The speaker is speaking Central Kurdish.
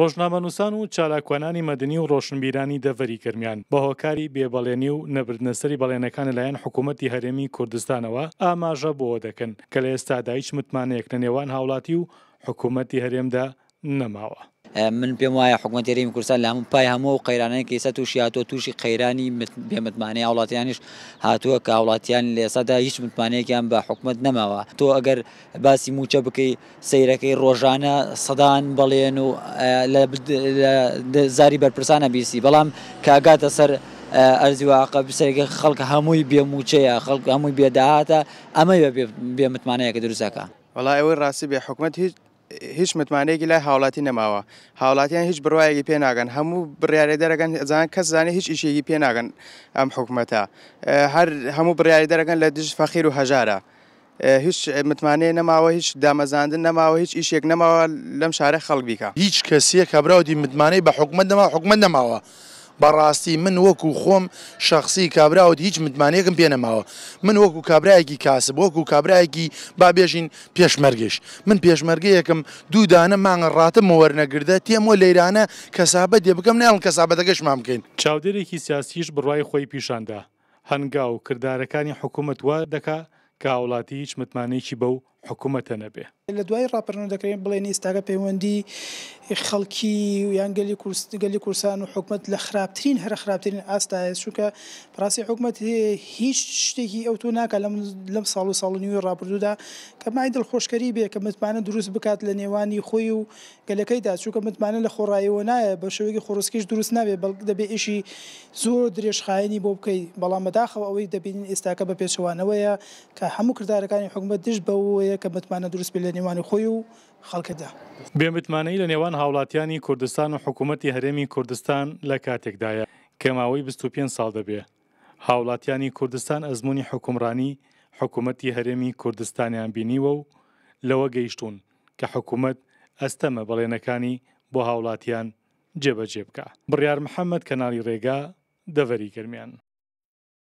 ڕۆژنامەنووسان و چالاکوانانی مەدنی و ڕۆشنبیرانی دەڤری گرمیان بە هۆکاری بێبەڵێنی و نەبردنەسەری بەڵێنەکان لەلایەن حکوومەتتی هەرێمی کوردستانەوە ئاماژە بۆەوە دەکەن کە لە ئێستادایچ متمانەیەک لە نێوان هاوڵاتی و حکوومەتتی هەرێمدا نەماوە. من پێم وایە حکوومەتێریم کورسان لە هەموو پای هەموو قەیرانەیە کەسە تووشی هاتووە تووشی قەیرانی بێمتمانەیە وڵاتیانیش هاتووە کە وڵاتیان لێسەدا هیچ متمانەیەکیان بە حکوومەت نەماوە تۆ ئەگەر باسی موچە بکەی سیرەکەی ڕۆژانە سەدان بەڵێن و زاری بەرپرسانە بیسی بەڵام کاگاتە سەر ئەرزیواقع بسەرگە خەڵک هەمووی بێموچەیە خەڵک هەمووی بێداهاتە ئەمە بێ متمانەیە کە دروستەکە. وڵای ئەوەی ڕاستی بێ حکوومەت هیچ هیچ متمانەیەکی لای هاوڵاتی نەماوە هاوڵاتیان هیچ بڕواایەکی پێناگەن هەموو بڕیاری دەرەگەن ئەزان کەس زانانی هیچ ئیشێکی پێناگەن ئەم حکوومەتە هەر هەموو بڕیاری دەرەگەن لە دژ فەخیر و هەژارە. هیچ متمانەیە نەماوە هیچ دامەزاندن نەماوە هیچ ئیشێک نەماوە لەم شارە خەڵبیکە هیچ کەسیە کابراودی متمانەی بە حکومت نەما حکومت نەماوە بەڕاستی من وەکو خۆم شخصی کابراوت هیچ متمانەکەم پێنەماوە من وەکو کابراایکی کاسب وەکو کابراایکی بابێژین پێشمەرگش من پێشمەرگەیەکم دوودانە مانگە ڕاتم وەرنەگردە تێمەوە لەیرانە کەسابەت دێ بکەم نێڵ کەسابەتەکەش مام بکەین چاودێرێکی سیاسیش بڕای خۆی پیشاندا هەنگاو کردارەکانی حکوومەت وە دەکا کە وڵاتی هیچ متمانێکی بەو حکوومەتە نەبێ لە دوای ڕاپەرن دەکرێن بڵێن ئێستاگە پەیوەندی خەڵکی و یانگەلی کورسگەلی کورسان و حکومت لە خراپترین هەر خراپترین ئاستاە چونکە پراسی حکومت هیچ شتێکی ئەو تۆ ناکە لەم لەم ساڵ و ساڵنیوی ڕاپردودا کە مای دڵخۆشکەری بێ کە متمانە دروست بکات لە نێوانی خۆی و گەلەکەیدا چووکە متمانە لە خۆڕایەوە نایە بە شوەیەکی خۆڕستکیش دروست نابێ بەڵک دەبێ ئیشی زۆر درێژخایانی بۆ بکەیت بەڵام بەداخەوە ئەوەی دەبین ئێستاکە بە پێچوانەوەیە کە هەموو کردارەکانی حکومت دش بەوەیە ئەوەیە کە متمانە دروست لە نێوانی خۆی و خەڵکەدا بێمتمانەی لە نێوان هاوڵاتیانی کوردستان و حکوومەتتی هەرێمی کوردستان لە کاتێکدایە کەماوەی 25 ساڵ دەبێ هاوڵاتیانی کوردستان ئەزمموی حکومڕانی حکوومەتتی هەرێمی کوردستانیان بینیوە و لەوە گەیشتون کە حکوومەت ئەستەمە بەڵێنەکانی بۆ هاوڵاتیان جێبەجێ بکە بڕیار محەممەد کەناڵی ڕێگا دەڤەری گرمیان